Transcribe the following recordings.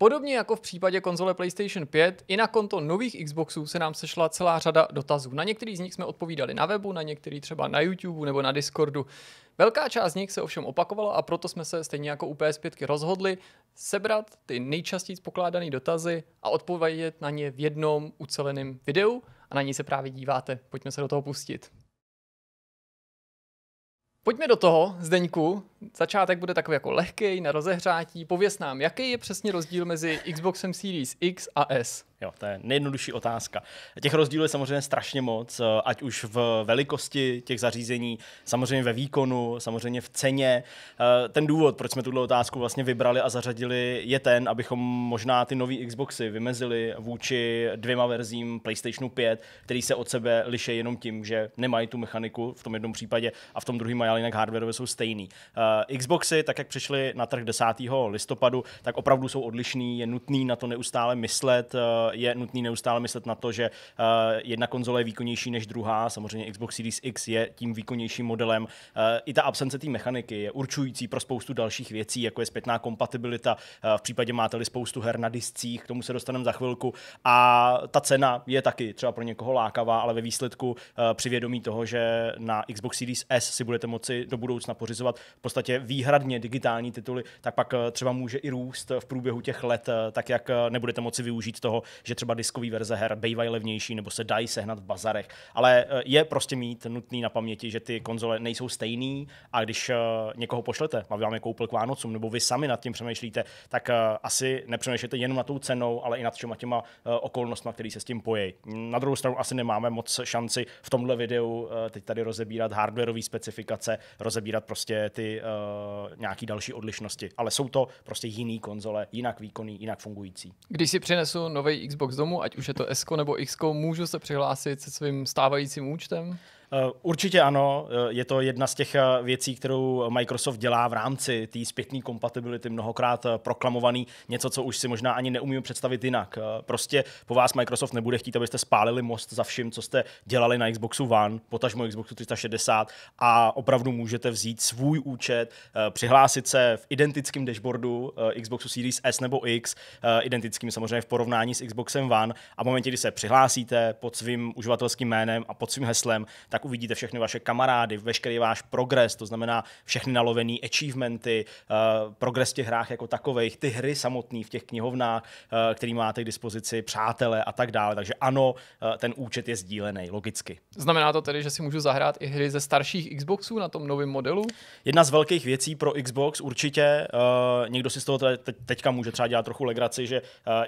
Podobně jako v případě konzole PlayStation 5, i na konto nových Xboxů se nám sešla celá řada dotazů. Na některý z nich jsme odpovídali na webu, na některý třeba na YouTube nebo na Discordu. Velká část z nich se ovšem opakovala a proto jsme se stejně jako u PS5 rozhodli sebrat ty nejčastěji pokládané dotazy a odpovědět na ně v jednom uceleném videu a na ní se právě díváte. Pojďme se do toho pustit. Pojďme do toho, Zdeňku. Začátek bude takový jako lehký na rozehřátí. Pověz nám, jaký je přesně rozdíl mezi Xboxem Series X a S? Jo, to je nejjednodušší otázka. Těch rozdílů je samozřejmě strašně moc, eh, ať už v velikosti těch zařízení, samozřejmě ve výkonu, samozřejmě v ceně. Eh, ten důvod, proč jsme tuto otázku vlastně vybrali a zařadili, je ten, abychom možná ty nové Xboxy vymezili vůči dvěma verzím PlayStationu 5, který se od sebe liší jenom tím, že nemají tu mechaniku v tom jednom případě a v tom druhém mají, ale jinak hardwareové jsou stejný. Eh, Eh, Xboxy, tak jak přišly na trh 10. listopadu, tak opravdu jsou odlišný, je nutný na to neustále myslet, eh, je nutný neustále myslet na to, že eh, jedna konzole je výkonnější než druhá, samozřejmě Xbox Series X je tím výkonnějším modelem. I ta absence té mechaniky je určující pro spoustu dalších věcí, jako je zpětná kompatibilita, v případě máte-li spoustu her na discích, k tomu se dostaneme za chvilku. A ta cena je taky třeba pro někoho lákavá, ale ve výsledku při vědomí toho, že na Xbox Series S si budete moci do budoucna pořizovat podstatě výhradně digitální tituly, tak pak eh, třeba může i růst v průběhu těch let, eh, tak jak eh, nebudete moci využít toho, že třeba diskový verze her bývají levnější nebo se dají sehnat v bazarech. Ale je prostě mít nutný na paměti, že ty konzole nejsou stejný a když někoho pošlete, aby vám je koupil k Vánocům, nebo vy sami nad tím přemýšlíte, tak asi nepřemýšlíte jenom na tou cenou, ale i nad těma těma okolnostmi, které se s tím pojí. Na druhou stranu asi nemáme moc šanci v tomhle videu teď tady rozebírat hardwareové specifikace, rozebírat prostě ty uh, nějaký další odlišnosti, ale jsou to prostě jiný konzole, jinak výkonný, jinak fungující. Když si přinesu nový Xbox domů, ať už je to S nebo X, můžu se přihlásit se svým stávajícím účtem? Eh, určitě ano, eh, je to jedna z těch eh, věcí, kterou Microsoft dělá v rámci té zpětné kompatibility, mnohokrát proklamovaný, něco, co už si možná ani neumím představit jinak. Prostě po vás Microsoft nebude chtít, abyste spálili most za vším, co jste dělali na Xboxu One, potažmo Xboxu 360 a opravdu můžete vzít svůj účet, přihlásit se v identickém dashboardu Xboxu Series S nebo X, identickým samozřejmě v porovnání s Xboxem One a v momentě, kdy se přihlásíte pod svým uživatelským jménem a pod svým heslem, tak tak uvidíte všechny vaše kamarády, veškerý váš progres, to znamená všechny nalovené achievementy, eh, progres v těch hrách jako takových, ty hry samotné v těch knihovnách, eh, který máte k dispozici, přátelé a tak dále. Takže ano, eh, ten účet je sdílený, logicky. Znamená to tedy, že si můžu zahrát i hry ze starších Xboxů na tom novém modelu? Jedna z velkých věcí pro Xbox určitě. Někdo si z toho teďka může třeba dělat trochu legraci, že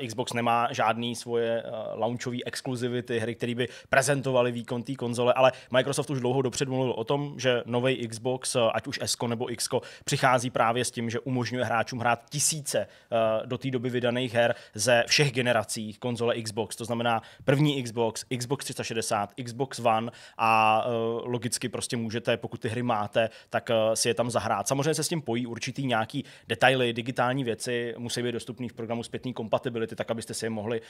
Xbox nemá žádný svoje launchové exkluzivity, hry, které by prezentovaly výkon té konzole, ale mají Microsoft už dlouho dopředu mluvil o tom, že nový Xbox, eh, ať už S nebo X, přichází právě s tím, že umožňuje hráčům hrát tisíce eh, do té doby vydaných her ze všech generací konzole Xbox. To znamená první Xbox, Xbox 360, Xbox One a eh, logicky prostě můžete, pokud ty hry máte, tak si je tam zahrát. Samozřejmě se s tím pojí určitý nějaký detaily, digitální věci musí být dostupné v programu zpětné kompatibility, tak abyste si je mohli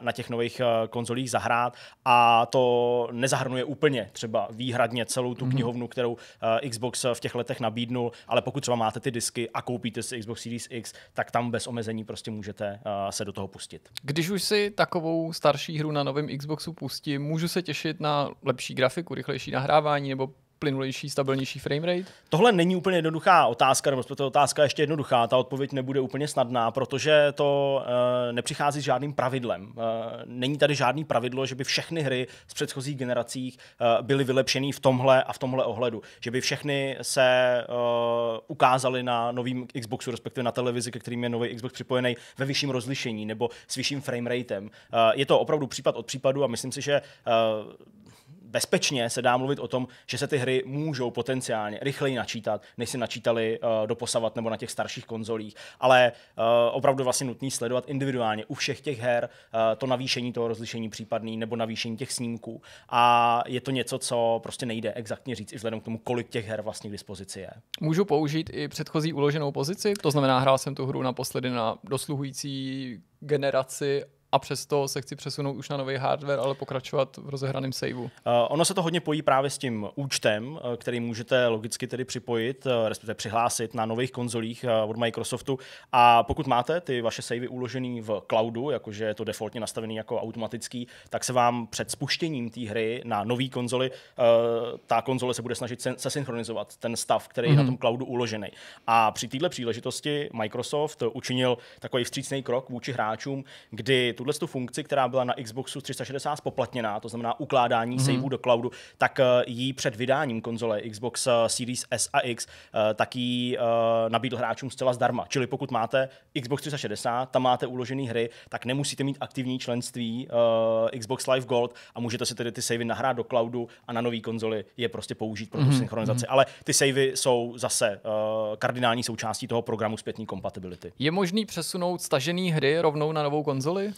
na těch nových konzolích zahrát a to nezahrnuje úplně třeba třeba výhradně celou tu mhm. knihovnu, kterou uh, Xbox eh, v těch letech nabídnul, ale pokud třeba máte ty disky a koupíte si Xbox Series X, tak tam bez omezení prostě můžete uh, se do toho pustit. Když už si takovou starší hru na novém Xboxu pustím, můžu se těšit na lepší grafiku, rychlejší nahrávání nebo plynulejší, stabilnější framerate? Tohle není úplně jednoduchá otázka, nebo ta otázka ještě jednoduchá, ta odpověď nebude úplně snadná, protože to uh, nepřichází s žádným pravidlem. Uh, není tady žádný pravidlo, že by všechny hry z předchozích generací uh, eh, byly vylepšené v tomhle a v tomhle ohledu. Že by všechny se uh, ukázaly na novém Xboxu, respektive na televizi, ke kterým je nový Xbox připojený ve vyšším rozlišení nebo s vyšším frameratem. Uh, je to opravdu případ od případu a myslím si, že uh, bezpečně se dá mluvit o tom, že se ty hry můžou potenciálně rychleji načítat, než si načítali uh, eh, doposavat nebo na těch starších konzolích. Ale uh, opravdu vlastně nutný sledovat individuálně u všech těch her uh, to navýšení toho rozlišení případný nebo navýšení těch snímků. A je to něco, co prostě nejde exaktně říct i vzhledem k tomu, kolik těch her vlastně k dispozici je. Můžu použít i předchozí uloženou pozici? To znamená, hrál jsem tu hru naposledy na dosluhující generaci a přesto se chci přesunout už na nový hardware, ale pokračovat v rozehraném saveu. Uh, ono se to hodně pojí právě s tím účtem, eh, který můžete logicky tedy připojit, eh, respektive přihlásit na nových konzolích od Microsoftu. A pokud máte ty vaše savey uložený v cloudu, jakože je to defaultně nastavený jako automatický, tak se vám před spuštěním té hry na nový konzoli, uh, ta konzole se bude snažit se, synchronizovat ten stav, který mm-hmm. je na mhm. tom cloudu uložený. A při této příležitosti Microsoft učinil takový vstřícný krok vůči hráčům, kdy tuhle tu funkci, která byla na Xboxu 360 poplatněná, to znamená ukládání mm-hmm. saveů do cloudu, tak eh, ji před vydáním konzole Xbox eh, Series S a X eh, tak jí nabídl hráčům zcela zdarma. Čili pokud máte Xbox 360, tam máte uložené hry, tak nemusíte mít aktivní členství Xbox Live Gold a můžete si tedy ty savey nahrát do cloudu a na nový konzoli je prostě použít pro tu mm-hmm. synchronizaci. Mhm. Ale ty savey jsou zase kardinální součástí toho programu zpětní kompatibility. Je možný přesunout stažený hry rovnou na novou konzoli?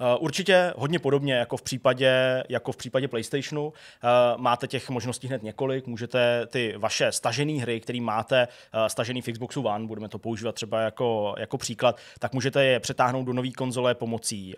Eh, určitě hodně podobně jako v případě, jako v případě PlayStationu. Eh, máte těch možností hned několik, můžete ty vaše stažené hry, které máte eh, stažený v Xboxu One, budeme to používat třeba jako, jako příklad, tak můžete je přetáhnout do nové konzole pomocí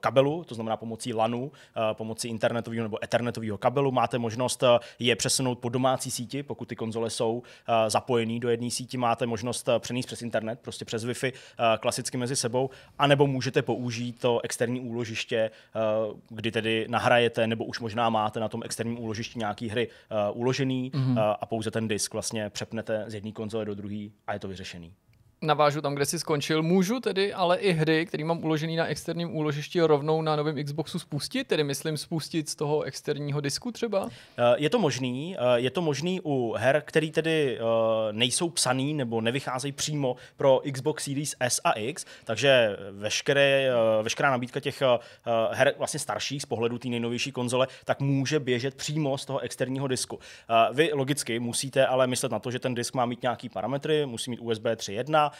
kabelu, to znamená pomocí LANu, pomocí internetového nebo ethernetového kabelu. Máte možnost je přesunout po domácí síti, pokud ty konzole jsou zapojené do jedné síti, máte možnost přenést přes internet, prostě přes Wi-Fi, klasicky mezi sebou, anebo můžete použít to externí externí úložiště, eh, kdy tedy nahrajete nebo už možná máte na tom externím úložišti nějaký hry eh, uložený mm-hmm. a pouze ten disk vlastně přepnete z jedné konzole do druhé a je to vyřešený navážu tam, kde si skončil. Můžu tedy ale i hry, které mám uložený na externím úložišti, rovnou na novém Xboxu spustit, tedy myslím spustit z toho externího disku třeba? Eh, je to možný, eh, je to možný u her, které tedy eh, nejsou psaný nebo nevycházejí přímo pro Xbox Series S a X, takže veškeré, veškerá nabídka těch her vlastně starších z pohledu té nejnovější konzole, tak může běžet přímo z toho externího disku. Vy logicky musíte ale myslet na to, že ten disk má mít nějaký parametry, musí mít USB 3.1,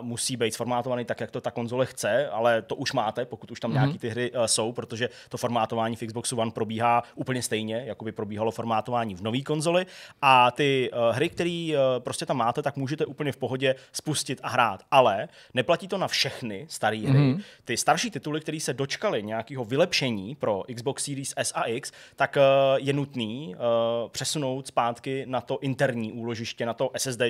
musí být formátovaný tak, jak to ta konzole chce, ale to už máte, pokud už tam mm-hmm. nějaké ty hry eh, jsou, protože to formátování v Xboxu One probíhá úplně stejně, jako by probíhalo formátování v nové konzoli. A ty eh, hry, které eh, prostě tam máte, tak můžete úplně v pohodě spustit a hrát. Ale neplatí to na všechny staré hry. Mm-hmm. Ty starší tituly, které se dočkaly nějakého vylepšení pro Xbox Series S a X, tak je nutný přesunout zpátky na to interní úložiště, na to SSD,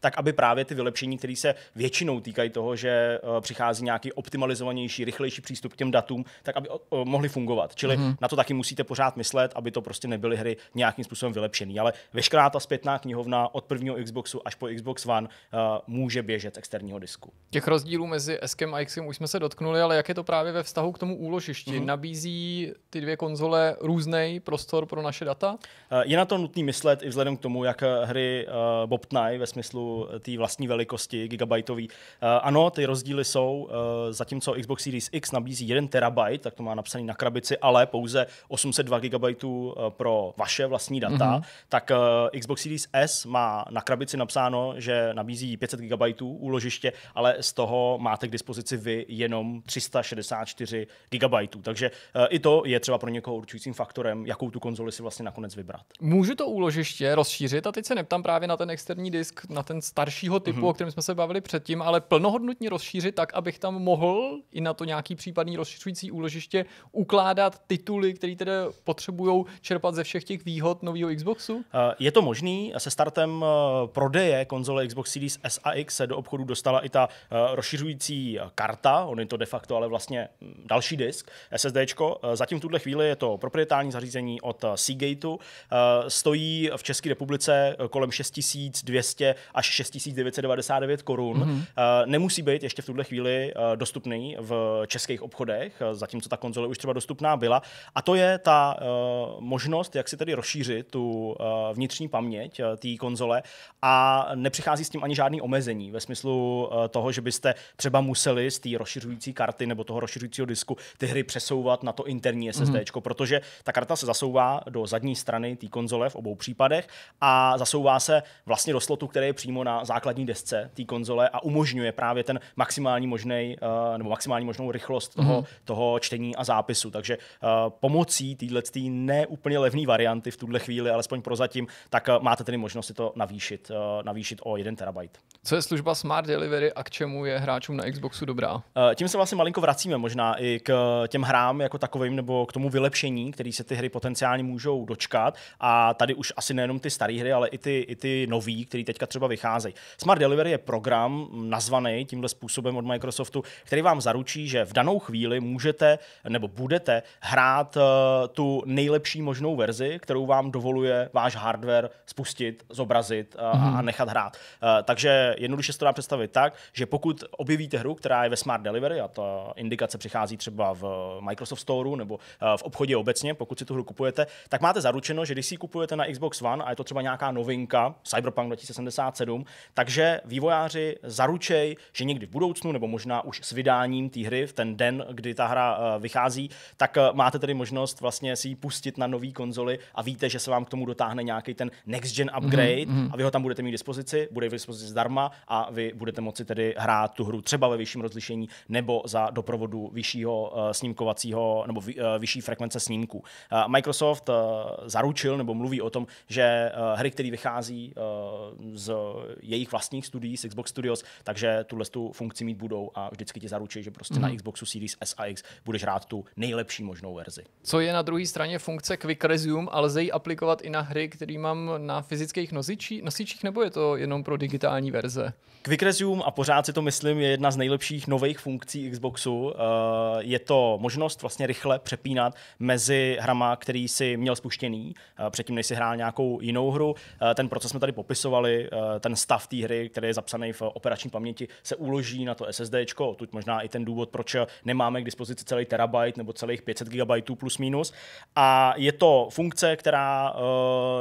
tak aby právě ty vylepšení, které se se většinou týkají toho, že eh, přichází nějaký optimalizovanější, rychlejší přístup k těm datům, tak aby mohly fungovat. Čili mm-hmm. na to taky musíte pořád myslet, aby to prostě nebyly hry nějakým způsobem vylepšený. Ale veškerá ta zpětná knihovna od prvního Xboxu až po Xbox One eh, může běžet z externího disku. Těch rozdílů mezi Skem a XM už jsme se dotknuli, ale jak je to právě ve vztahu k tomu úložišti? Mm-hmm. Nabízí ty dvě konzole různý prostor pro naše data? Eh, je na to nutný myslet i vzhledem k tomu, jak hry bobtnají ve smyslu té vlastní velikosti GB. Eh, ano, ty rozdíly jsou, eh, zatímco Xbox Series X nabízí 1 TB, tak to má napsaný na krabici, ale pouze 802 GB eh, pro vaše vlastní data, mm-hmm. tak Xbox Series S má na krabici napsáno, že nabízí 500 GB úložiště, ale z toho máte k dispozici vy jenom 364 GB. Takže i to je třeba pro někoho určujícím faktorem, jakou tu konzoli si vlastně nakonec vybrat. Můžu to úložiště rozšířit a teď se neptám právě na ten externí disk, na ten staršího typu, mm-hmm. o kterém jsme se bavili bavili předtím, ale plnohodnotně rozšířit tak, abych tam mohl i na to nějaký případný rozšiřující úložiště ukládat tituly, které tedy potřebují čerpat ze všech těch výhod nového Xboxu? Eh, je to možný. Se startem eh, prodeje konzole Xbox Series S a X se do obchodu dostala i ta eh, rozšiřující karta, on je to de facto ale vlastně hm, další disk, SSD. Zatím v tuhle chvíli je to proprietární zařízení od Seagateu. Stojí v České republice kolem 6200 až 6999 korun korun, mm-hmm. nemusí být ještě v tuhle chvíli eh, dostupný v českých obchodech, eh, zatímco ta konzole už třeba dostupná byla. A to je ta možnost, jak si tedy rozšířit tu vnitřní paměť té konzole a nepřichází s tím ani žádný omezení ve smyslu toho, že byste třeba museli z té rozšiřující karty nebo toho rozšiřujícího disku ty hry přesouvat na to interní SSD, mm-hmm. protože ta karta se zasouvá do zadní strany té konzole v obou případech a zasouvá se vlastně do slotu, který je přímo na základní desce té konzole konzole a umožňuje právě ten maximální možný uh, eh, nebo maximální možnou rychlost toho, mm toho čtení a zápisu. Takže uh, pomocí téhle neúplně levné varianty v tuhle chvíli, alespoň prozatím, tak uh, máte tedy možnost si to navýšit, uh, navýšit o 1 terabyte. Co je služba Smart Delivery a k čemu je hráčům na Xboxu dobrá? Uh, tím se vlastně malinko vracíme možná i k těm hrám jako takovým nebo k tomu vylepšení, který se ty hry potenciálně můžou dočkat. A tady už asi nejenom ty staré hry, ale i ty, i ty nové, které teďka třeba vycházejí. Smart Delivery je program, program nazvaný tímhle způsobem od Microsoftu, který vám zaručí, že v danou chvíli můžete nebo budete hrát eh, tu nejlepší možnou verzi, kterou vám dovoluje váš hardware spustit, zobrazit eh, a, mm-hmm. a nechat hrát. Eh, takže jednoduše se to dá představit tak, že pokud objevíte hru, která je ve Smart Delivery, a ta indikace přichází třeba v Microsoft Store nebo v obchodě obecně, pokud si tu hru kupujete, tak máte zaručeno, že když si ji kupujete na Xbox One a je to třeba nějaká novinka, Cyberpunk 2077, takže vývojáři zaručej, že někdy v budoucnu, nebo možná už s vydáním té hry v ten den, kdy ta hra eh, vychází, tak eh, máte tedy možnost vlastně si ji pustit na nový konzoli a víte, že se vám k tomu dotáhne nějaký ten next gen mhm, upgrade mm-hmm. a vy ho tam budete mít dispozici, bude v dispozici zdarma a vy budete moci tedy hrát tu hru třeba ve vyšším rozlišení nebo za doprovodu vyššího eh, snímkovacího nebo vyšší frekvence snímku. Microsoft zaručil nebo mluví o tom, že hry, které vychází z jejich vlastních studií, z Xbox Studios, takže tuhle tu funkci mít budou a vždycky ti zaručí, že prostě mm. na mhm. Xboxu Series S a X budeš hrát tu nejlepší možnou verzi. Co je na druhé straně funkce Quick Resume, ale lze ji aplikovat i na hry, které mám na fyzických nosičích, nosičích, nebo je to jenom pro digitální verze? Quick Resume, a pořád si to myslím, je jedna z nejlepších nových funkcí Xboxu. Eh, je to možnost vlastně rychle přepínat mezi hrama, který si měl spuštěný, eh, předtím než si hrál nějakou jinou hru. Eh, ten proces jsme tady popisovali, ten stav té hry, který je zapsaný v operační paměti se uloží na to SSD, tuď možná i ten důvod, proč nemáme k dispozici celý terabyte nebo celých 500 GB plus minus. A je to funkce, která uh,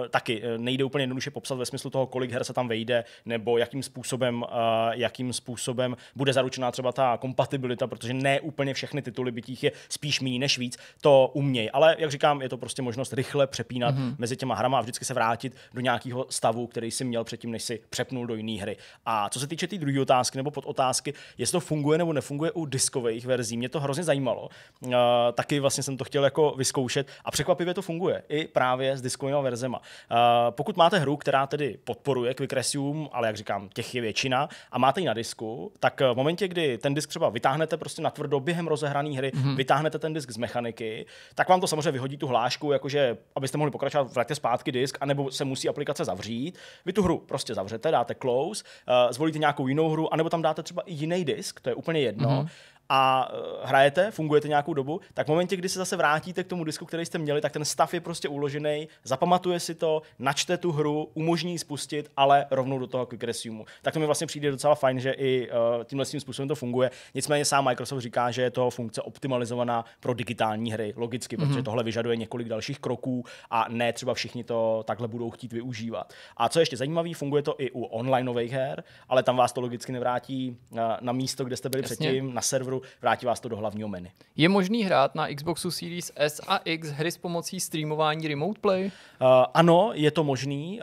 taky eh, nejde úplně jednoduše popsat ve smyslu toho, kolik her se tam vejde, nebo jakým způsobem, uh, jakým způsobem bude zaručená třeba ta kompatibilita, protože ne úplně všechny tituly bytích je spíš méně než víc, to umějí. Ale jak říkám, je to prostě možnost rychle přepínat mm-hmm. mezi těma hrama a vždycky se vrátit do nějakého stavu, který si měl předtím, než si přepnul do jiné hry. A co se se týče té tý druhé otázky nebo pod otázky, jestli to funguje nebo nefunguje u diskových verzí, mě to hrozně zajímalo. Uh, taky vlastně jsem to chtěl jako vyzkoušet a překvapivě to funguje i právě s diskovými verzema. Uh, pokud máte hru, která tedy podporuje Quick Resume, ale jak říkám, těch je většina a máte ji na disku, tak eh, v momentě, kdy ten disk třeba vytáhnete prostě na tvrdo během rozehrané hry, mm-hmm. vytáhnete ten disk z mechaniky, tak vám to samozřejmě vyhodí tu hlášku, jakože abyste mohli pokračovat, vraťte zpátky disk, anebo se musí aplikace zavřít. Vy tu hru prostě zavřete, dáte close, uh, zvolíte nějakou jinou hru, anebo tam dáte třeba i jiný disk, to je úplně jedno, mm-hmm a eh, hrajete, fungujete nějakou dobu, tak v momentě, kdy se zase vrátíte k tomu disku, který jste měli, tak ten stav je prostě uložený, zapamatuje si to, načte tu hru, umožní ji spustit, ale rovnou do toho quick resume. Tak to mi vlastně přijde docela fajn, že i uh, tímhle tím způsobem to funguje. Nicméně sám Microsoft říká, že je to funkce optimalizovaná pro digitální hry, logicky, mm-hmm. protože mhm. tohle vyžaduje několik dalších kroků a ne třeba všichni to takhle budou chtít využívat. A co ještě zajímavé, funguje to i u online her, ale tam vás to logicky nevrátí na, eh, na místo, kde jste byli Jasně. předtím, na serveru hru, vrátí vás to do hlavního menu. Je možný hrát na Xboxu Series S a X hry s pomocí streamování Remote Play? Uh, ano, je to možný.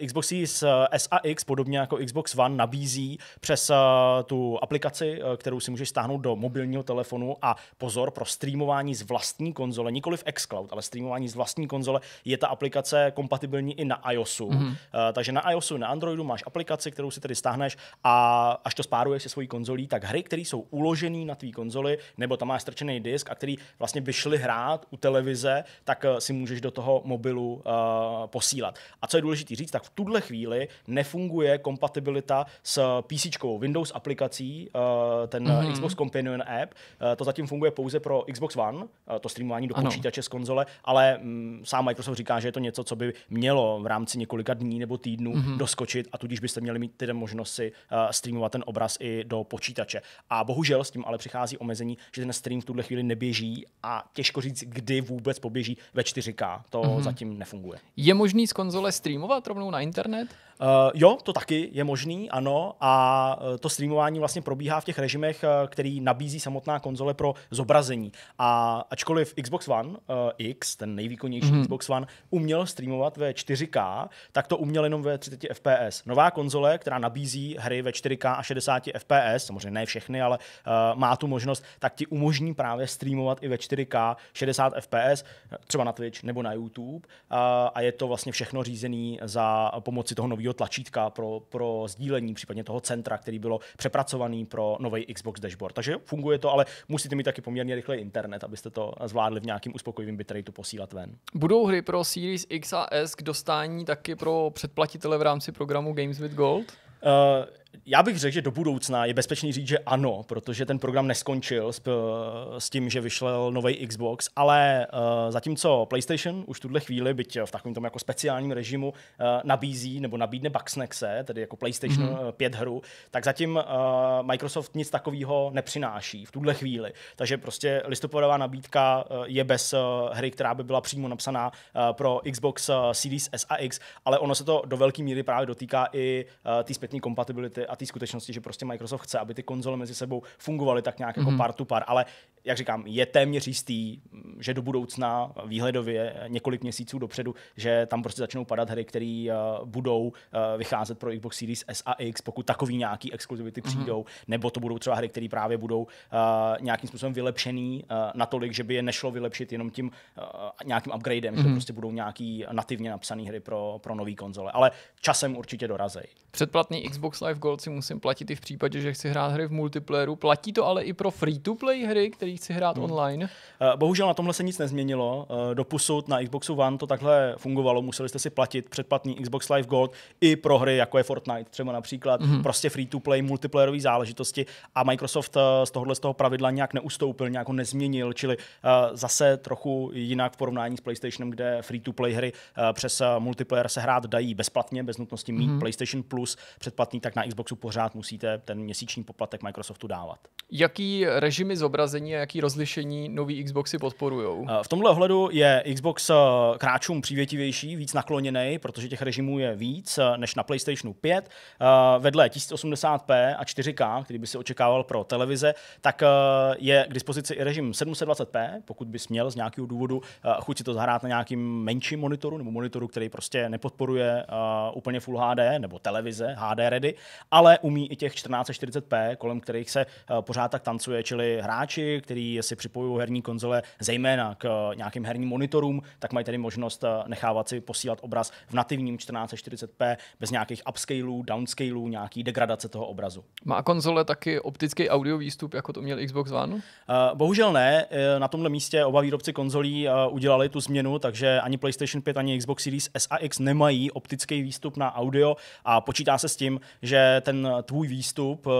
Uh, Xbox Series eh, S a X, podobně jako Xbox One, nabízí přes uh, tu aplikaci, uh, kterou si můžeš stáhnout do mobilního telefonu a pozor pro streamování z vlastní konzole, nikoli v xCloud, ale streamování z vlastní konzole, je ta aplikace kompatibilní i na iOSu. Mm-hmm. Uh, takže na iOSu, na Androidu máš aplikaci, kterou si tedy stáhneš a až to spáruješ se svojí konzolí, tak hry, které jsou uložené na tvý konzoli, nebo tam máš strčený disk a který vlastně vyšli hrát u televize, tak eh, si můžeš do toho mobilu uh, posílat. A co je důležité říct, tak v tuhle chvíli nefunguje kompatibilita s eh, PC Windows aplikací, uh, ten mm-hmm. Xbox Companion App, uh, to zatím funguje pouze pro Xbox One, uh, to streamování do ano. počítače z konzole, ale um, sám Microsoft říká, že je to něco, co by mělo v rámci několika dní nebo týdnů mm-hmm. doskočit a tudíž byste měli mít tedy možnost si uh, streamovat ten obraz i do počítače. A bohužel s tím ale ale přichází omezení, že ten stream v tuhle chvíli neběží a těžko říct, kdy vůbec poběží ve 4K. To mm-hmm. zatím nefunguje. Je možný z konzole streamovat rovnou na internet? Uh, jo, to taky je možný, ano, a eh, to streamování vlastně probíhá v těch režimech, eh, který nabízí samotná konzole pro zobrazení. A ačkoliv Xbox One uh, X, ten nejvýkonnější mm. Xbox One, uměl streamovat ve 4K, tak to uměl jenom ve 30 FPS. Nová konzole, která nabízí hry ve 4K a 60 FPS, samozřejmě ne všechny, ale uh, má tu možnost, tak ti umožní právě streamovat i ve 4K 60 FPS, třeba na Twitch nebo na YouTube. Uh, a je to vlastně všechno řízený za pomoci toho nového takového tlačítka pro, pro sdílení, případně toho centra, který bylo přepracovaný pro nový Xbox dashboard. Takže funguje to, ale musíte mít taky poměrně rychle internet, abyste to zvládli v nějakým uspokojivém bitrateu posílat ven. Budou hry pro Series X a S k dostání taky pro předplatitele v rámci programu Games with Gold? Uh, já bych řekl, že do budoucna je bezpečný říct, že ano, protože ten program neskončil s, eh, s tím, že vyšel nový Xbox, ale uh, zatímco PlayStation už tuhle chvíli, byť v takovém tom jako speciálním režimu, uh, nabízí nebo nabídne Bugsnaxe, tedy jako PlayStation mm-hmm. 5 hru, tak zatím uh, Microsoft nic takového nepřináší v tuhle chvíli. Takže prostě listopadová nabídka je bez uh, hry, která by byla přímo napsaná uh, pro Xbox uh, Series S a X, ale ono se to do velké míry právě dotýká i uh, té zpětní kompatibility a té skutečnosti, že prostě Microsoft chce, aby ty konzole mezi sebou fungovaly tak nějak mm-hmm. jako mhm. par tu par. Ale jak říkám, je téměř jistý, že do budoucna výhledově několik měsíců dopředu, že tam prostě začnou padat hry, které uh, budou uh, vycházet pro Xbox Series S a X, pokud takový nějaký exkluzivity mm-hmm. přijdou, nebo to budou třeba hry, které právě budou uh, nějakým způsobem vylepšený uh, natolik, že by je nešlo vylepšit jenom tím uh, nějakým upgradem, mm-hmm. že to mhm. prostě budou nějaký nativně napsané hry pro, pro nové konzole. Ale časem určitě dorazí. Předplatný Xbox Live Gold si musím platit i v případě, že chci hrát hry v multiplayeru. Platí to ale i pro free-to-play hry, které chci hrát hmm. online? Eh, bohužel na tomhle se nic nezměnilo. Eh, Doposud na Xboxu One to takhle fungovalo. Museli jste si platit předplatný Xbox Live Gold i pro hry, jako je Fortnite třeba například. Hmm. Prostě free-to-play, multiplayerové záležitosti. A Microsoft eh, z tohohle z toho pravidla nějak neustoupil, nějak ho nezměnil, čili zase trochu jinak v porovnání s PlayStationem, kde free-to-play hry přes multiplayer se hrát dají bezplatně, bez nutnosti mít hmm. PlayStation Plus předplatný, tak na Xbox Xboxu pořád musíte ten měsíční poplatek Microsoftu dávat. Jaký režimy zobrazení a jaký rozlišení nový Xboxy podporují? Eh, v tomhle ohledu je Xbox eh, kráčům přívětivější, víc nakloněný, protože těch režimů je víc eh, než na PlayStationu 5. Vedle 1080p a 4K, který by si očekával pro televize, tak je k dispozici i režim 720p, pokud bys měl z nějakého důvodu chuť si to zahrát na nějakým menším monitoru nebo monitoru, který prostě nepodporuje úplně Full HD nebo televize HD Ready ale umí i těch 1440p, kolem kterých se eh, pořád tak tancuje, čili hráči, kteří si připojují herní konzole zejména k eh, nějakým herním monitorům, tak mají tedy možnost eh, nechávat si posílat obraz v nativním 1440p bez nějakých upscaleů, downscalů, nějaký degradace toho obrazu. Má konzole taky optický audio výstup, jako to měl Xbox One? Bohužel ne. Na tomhle místě oba výrobci konzolí udělali tu změnu, takže ani PlayStation 5, ani Xbox Series S a X nemají optický výstup na audio a počítá se s tím, že ten tvůj výstup eh,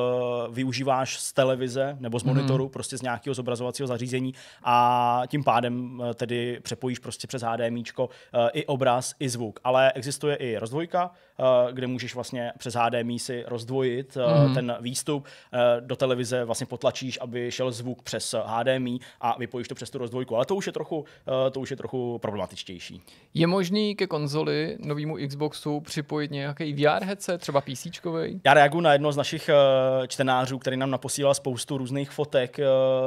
využíváš z televize nebo z mhm. monitoru, hmm. prostě z nějakého zobrazovacího zařízení a tím pádem eh, tedy přepojíš prostě přes HDMIčko eh, i obraz, i zvuk. Ale existuje i rozdvojka, Eh, kde můžeš vlastně přes HDMI si rozdvojit mm. ten výstup. Eh, do televize vlastně potlačíš, aby šel zvuk přes HDMI a vypojíš to přes tu rozdvojku, ale to už je trochu, to už je trochu problematičtější. Je možný ke konzoli, novému Xboxu připojit nějaký VR headset, třeba PC? Já reaguji na jedno z našich čtenářů, který nám naposílal spoustu různých fotek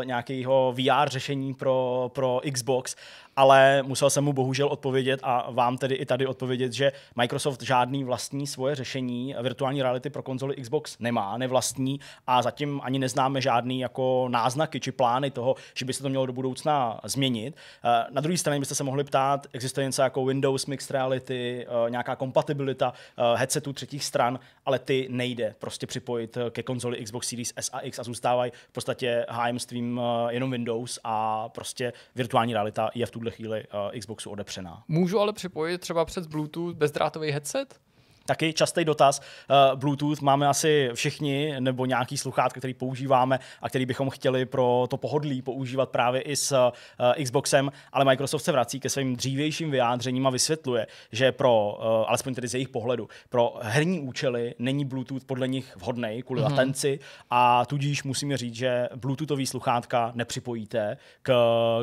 nějakého VR řešení pro, pro Xbox ale musel jsem mu bohužel odpovědět a vám tedy i tady odpovědět, že Microsoft žádný vlastní svoje řešení virtuální reality pro konzoli Xbox nemá, nevlastní a zatím ani neznáme žádný jako náznaky či plány toho, že by se to mělo do budoucna změnit. Eh, na druhé straně byste se mohli ptát, existuje něco jako Windows Mixed Reality, eh, nějaká kompatibilita eh, headsetů třetích stran, ale ty nejde prostě připojit ke konzoli Xbox Series S a X a zůstávají v podstatě hájemstvím jenom Windows a prostě virtuální realita je v tuhle tuhle chvíli eh, Xboxu odepřená. Můžu ale připojit třeba přes Bluetooth bezdrátový headset? Taky častý dotaz. Eh, Bluetooth máme asi všichni, nebo nějaký sluchátka, který používáme a který bychom chtěli pro to pohodlí používat právě i s eh, Xboxem, ale Microsoft se vrací ke svým dřívějším vyjádřením a vysvětluje, že pro, eh, alespoň tedy z jejich pohledu, pro herní účely není Bluetooth podle nich vhodný kvůli mm-hmm. latenci a tudíž musíme říct, že Bluetoothový sluchátka nepřipojíte k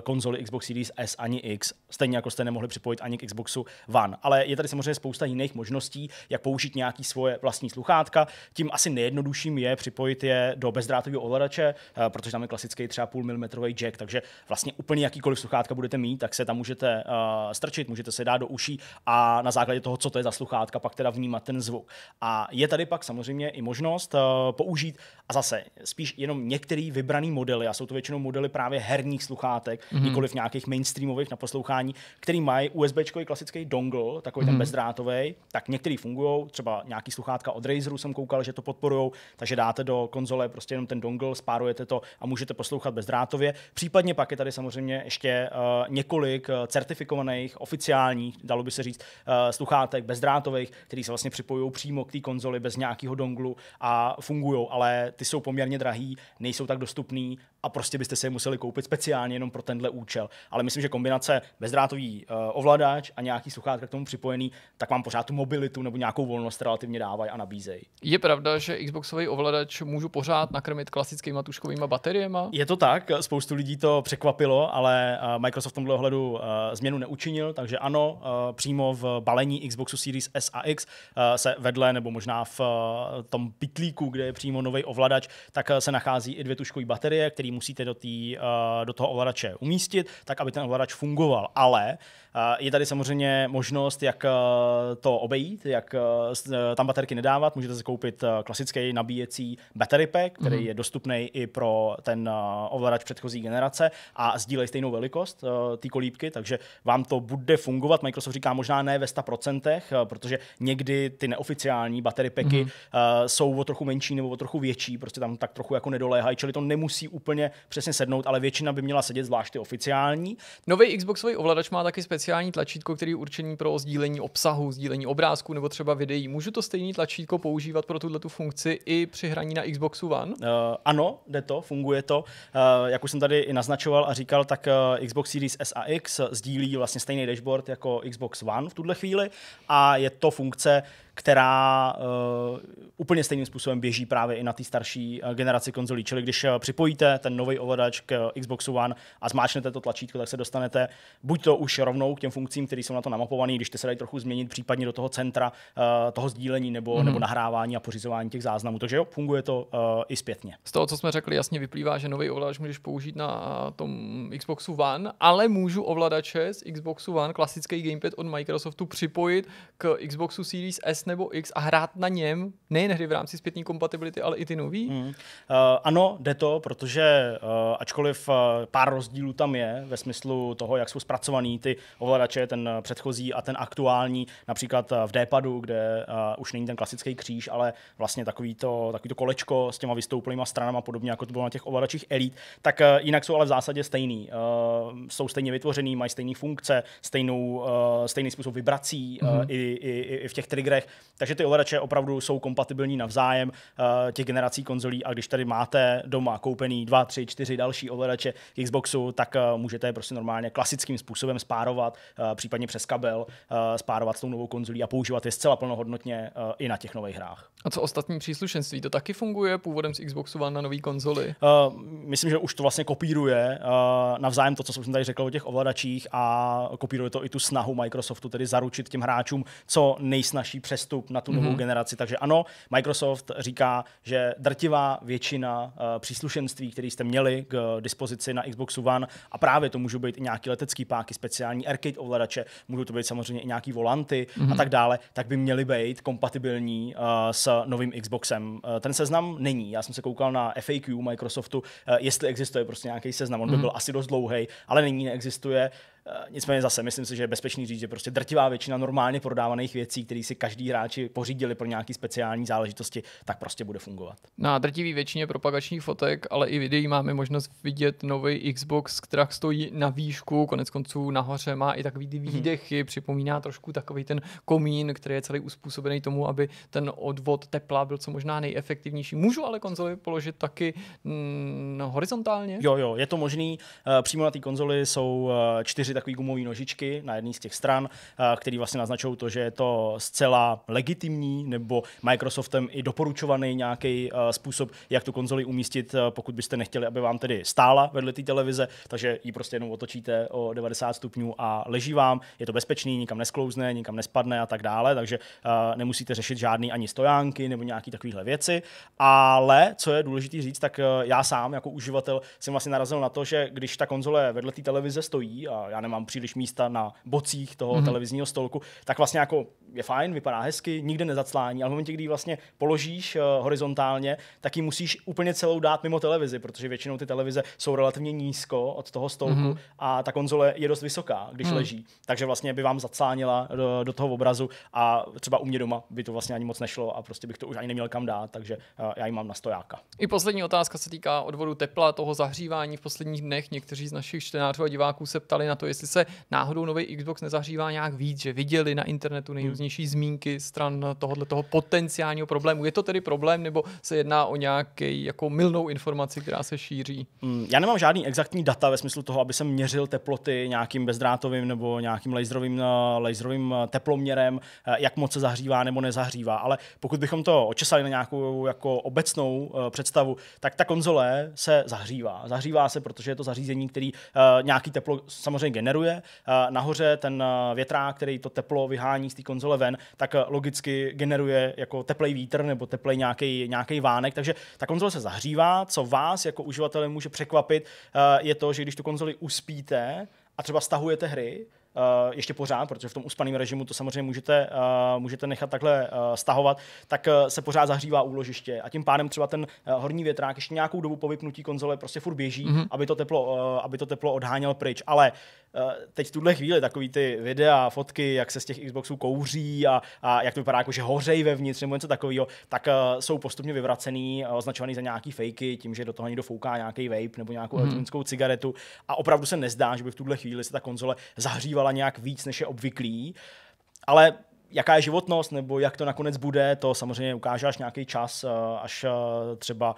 konzoli Xbox Series S ani X, stejně jako jste nemohli připojit ani k Xboxu One. Ale je tady samozřejmě spousta jiných možností, jak použít nějaký svoje vlastní sluchátka. Tím asi nejjednodušším je připojit je do bezdrátového ovladače, eh, protože tam je klasický třeba půl milimetrový jack, takže vlastně úplně jakýkoliv sluchátka budete mít, tak se tam můžete uh, strčit, můžete se dát do uší a na základě toho, co to je za sluchátka, pak teda vnímat ten zvuk. A je tady pak samozřejmě i možnost uh, použít a zase spíš jenom některý vybraný modely, a jsou to většinou modely právě herních sluchátek, mm-hmm. nikoliv nějakých mainstreamových na poslouchání, který mají USB klasický dongle, takový mm-hmm. ten mhm. bezdrátový, tak některý fungují podporují, třeba nějaký sluchátka od Razeru jsem koukal, že to podporujou, takže dáte do konzole prostě jenom ten dongle, spárujete to a můžete poslouchat bezdrátově. Případně pak je tady samozřejmě ještě eh, několik eh, certifikovaných, oficiálních, dalo by se říct, eh, sluchátek bezdrátových, který se vlastně připojují přímo k té konzoli bez nějakého donglu a fungují, ale ty jsou poměrně drahý, nejsou tak dostupný a prostě byste si je museli koupit speciálně jenom pro tenhle účel. Ale myslím, že kombinace bezdrátový uh, ovladač a nějaký sluchátka k tomu připojený, tak vám pořád tu mobilitu nebo nějakou volnost relativně dávají a nabízejí. Je pravda, že Xboxový ovladač můžu pořád nakrmit klasickými tuškovými bateriemi? Je to tak, spoustu lidí to překvapilo, ale eh, Microsoft v tomhle ohledu uh, změnu neučinil, takže ano, uh, přímo v balení Xboxu Series S a X uh, se vedle nebo možná v tom pitlíku, kde je přímo nový ovladač, tak se nachází i dvě tuškové baterie, které musíte do, tý, uh, do toho ovladače umístit, tak aby ten ovladač fungoval. Ale uh, je tady samozřejmě možnost, jak uh, to obejít, jak uh, tam baterky nedávat. Můžete si koupit uh, klasický nabíjecí battery pack, který mm-hmm. je dostupný i pro ten uh, ovladač předchozí generace a sdílej stejnou velikost uh, té kolíbky, takže vám to bude fungovat. Microsoft říká možná ne ve 100%, uh, protože někdy ty neoficiální battery packy mm-hmm. uh, jsou o trochu menší nebo o trochu větší, prostě tam tak trochu jako nedoléhají, čili to nemusí úplně přesně, sednout, ale většina by měla sedět, zvlášť ty oficiální. Nový Xboxový ovladač má taky speciální tlačítko, který je určený pro sdílení obsahu, sdílení obrázku nebo třeba videí. Můžu to stejné tlačítko používat pro tuto funkci i při hraní na Xboxu One? Uh, ano, jde to, funguje to. Uh, jak už jsem tady i naznačoval a říkal, tak uh, Xbox Series S a X sdílí vlastně stejný dashboard jako Xbox One v tuhle chvíli a je to funkce, která uh, úplně stejným způsobem běží právě i na té starší generaci konzolí. Čili když připojíte ten nový ovladač k Xboxu One a zmáčnete to tlačítko, tak se dostanete buď to už rovnou k těm funkcím, které jsou na to namapované, když ty se dají trochu změnit, případně do toho centra uh, toho sdílení nebo, mm-hmm. nebo nahrávání a pořizování těch záznamů. Takže jo, funguje to uh, i zpětně. Z toho, co jsme řekli, jasně vyplývá, že nový ovladač můžeš použít na eh, tom Xboxu One, ale můžu ovladače z Xboxu One, klasický gamepad od Microsoftu, připojit k Xboxu Series S nebo X a hrát na něm nejen hry v rámci zpětní kompatibility, ale i ty nový? Mm. Uh, ano, jde to, protože Eh, ačkoliv eh, pár rozdílů tam je ve smyslu toho, jak jsou zpracovaný ty ovladače, ten předchozí a ten aktuální, například eh, v D-padu, kde už není ten klasický kříž, ale vlastně takový to, takový to kolečko s těma vystouplýma stranama, podobně jako to bylo na těch ovladačích Elite, tak jinak jsou ale v zásadě stejný. Jsou stejně vytvořený, mají stejné funkce, stejnou, stejný způsob vibrací mm-hmm. i, i, i v těch triggerech, takže ty ovladače opravdu jsou kompatibilní navzájem těch generací konzolí a když tady máte doma koupený dva, tři, čtyři další ovladače k Xboxu, tak eh, můžete je prostě normálně klasickým způsobem spárovat, eh, případně přes kabel, eh, spárovat s tou novou konzolí a používat je zcela plnohodnotně i na těch nových hrách. A co ostatní příslušenství? To taky funguje původem z Xboxu One na nový konzoli? Uh, myslím, že už to vlastně kopíruje uh, navzájem to, co jsem tady řekl o těch ovladačích a kopíruje to i tu snahu Microsoftu tedy zaručit těm hráčům co nejsnažší přestup na tu novou mm-hmm. generaci. Takže ano, Microsoft říká, že drtivá většina uh, příslušenství, které jste měli k dispozici na Xboxu One. A právě to můžou být i nějaký letecký páky, speciální arcade ovladače, můžou to být samozřejmě i nějaký volanty mm-hmm. a mhm. tak dále, tak by měly být kompatibilní uh, s novým Xboxem. Uh, ten seznam není. Já jsem se koukal na FAQ Microsoftu, uh, jestli existuje prostě nějaký seznam. On by mm-hmm. byl asi dost dlouhý, ale není, neexistuje. Uh, Eh, nicméně zase myslím si, že je bezpečný říct, že prostě drtivá většina normálně prodávaných věcí, které si každý hráči pořídili pro nějaké speciální záležitosti, tak prostě bude fungovat. Na drtivý většině propagačních fotek, ale i videí máme možnost vidět nový Xbox, která stojí na výšku, konec konců nahoře má i takový ty mhm. výdechy, hmm. připomíná trošku takový ten komín, který je celý uspůsobený tomu, aby ten odvod tepla byl co možná nejefektivnější. Můžu ale konzoli položit taky mm, no, horizontálně? Jo, jo, je to možný. Eh, přímo na té konzoli jsou eh, čtyři takové gumové nožičky na jedné z těch stran, eh, které vlastně naznačují to, že je to zcela legitimní nebo Microsoftem i doporučovaný nějaký eh, způsob, jak tu konzoli umístit, eh, pokud byste nechtěli, aby vám tedy stála vedle té televize, takže ji prostě jenom otočíte o 90 stupňů a leží vám, je to bezpečný, nikam nesklouzne, nikam nespadne a tak dále, takže nemusíte řešit žádný ani stojánky nebo nějaký takovéhle věci, ale co je důležité říct, tak já sám jako uživatel jsem vlastně narazil na to, že když ta konzole vedle té televize stojí a já nemám příliš místa na bocích toho mm-hmm. televizního stolku, tak vlastně jako je fajn, vypadá hezky, nikde nezaclání, ale v momentě, kdy ji vlastně položíš uh, horizontálně, tak ji musíš úplně celou dát mimo televizi, protože většinou ty televize jsou relativně nízko od toho stolku mm-hmm. a ta konzole je dost vysoká, když mm-hmm. leží, takže vlastně by vám zaclánila do, eh, do toho obrazu a třeba u mě doma by to vlastně ani moc nešlo a prostě bych to už ani neměl kam dát, takže uh, já ji mám na stojáka. I poslední otázka se týká odvodu tepla, toho zahřívání v posledních dnech. Někteří z našich čtenářů a diváků se ptali na to, jestli se náhodou nový Xbox nezahřívá nějak víc, že viděli na internetu hmm. nejrůznější zmínky stran tohoto toho potenciálního problému. Je to tedy problém, nebo se jedná o nějaký jako milnou informaci, která se šíří? Hmm, já nemám žádný exaktní data ve smyslu toho, aby jsem měřil teploty nějakým bezdrátovým nebo nějakým laserovým, eh, laserovým eh, teploměrem, eh, jak moc se zahřívá nebo nezahřívá. Ale pokud bychom to očesali na nějakou jako obecnou představu, tak ta konzole se zahřívá. Zahřívá se, protože je to zařízení, který nějaký teplo samozřejmě generuje generuje. Nahoře ten větrák, který to teplo vyhání z té konzole ven, tak logicky generuje jako teplej vítr nebo teplej nějaký nějaký vánek, takže ta konzole se zahřívá. Co vás jako uživatele může překvapit, je to, že když tu konzoli uspíte a třeba stahujete hry, Uh, ještě pořád, protože v tom uspaném režimu to samozřejmě můžete, uh, můžete nechat takhle uh, stahovat, tak uh, se pořád zahřívá úložiště a tím pádem třeba ten uh, horní větrák ještě nějakou dobu po vypnutí konzole prostě furt běží, mm-hmm. aby, to teplo, uh, aby to teplo odháněl pryč. Ale Eh, teď v tuhle chvíli takový ty videa, fotky, jak se z těch Xboxů kouří a, a jak to vypadá jako, že hořej vevnitř nebo něco takového, tak uh, jsou postupně vyvracený, eh, označovaný za nějaký fejky, tím, že do toho někdo fouká nějaký vape nebo nějakou hmm. elektronickou cigaretu a opravdu se nezdá, že by v tuhle chvíli se ta konzole zahřívala nějak víc, než je obvyklý. Ale jaká je životnost nebo jak to nakonec bude, to samozřejmě ukáže až nějaký čas, eh, až eh, třeba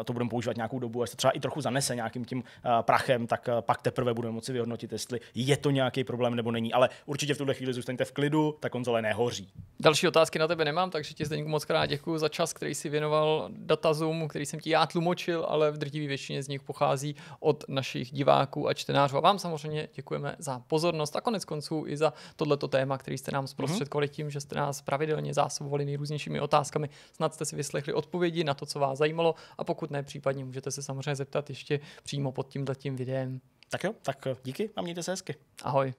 eh, to budeme používat nějakou dobu, až se třeba i trochu zanese nějakým tím prachem, tak pak teprve budeme moci vyhodnotit, jestli je to nějaký problém nebo není. Ale určitě v tuhle chvíli zůstaňte v klidu, ta konzole nehoří. Další otázky na tebe nemám, takže ti Zdeníku moc krát děkuji za čas, který si věnoval datazům, který jsem ti já tlumočil, ale v drtivé většině z nich pochází od našich diváků a čtenářů. A vám samozřejmě děkujeme za pozornost a konec konců i za tohleto téma, který jste nám mhm. zprostředkovali. Mm-hmm tím, že jste nás pravidelně zásobovali nejrůznějšími otázkami. Snad jste si vyslechli odpovědi na to, co vás zajímalo a pokud ne, případně můžete se samozřejmě zeptat ještě přímo pod tím videem. Tak jo, tak díky a mějte se hezky. Ahoj.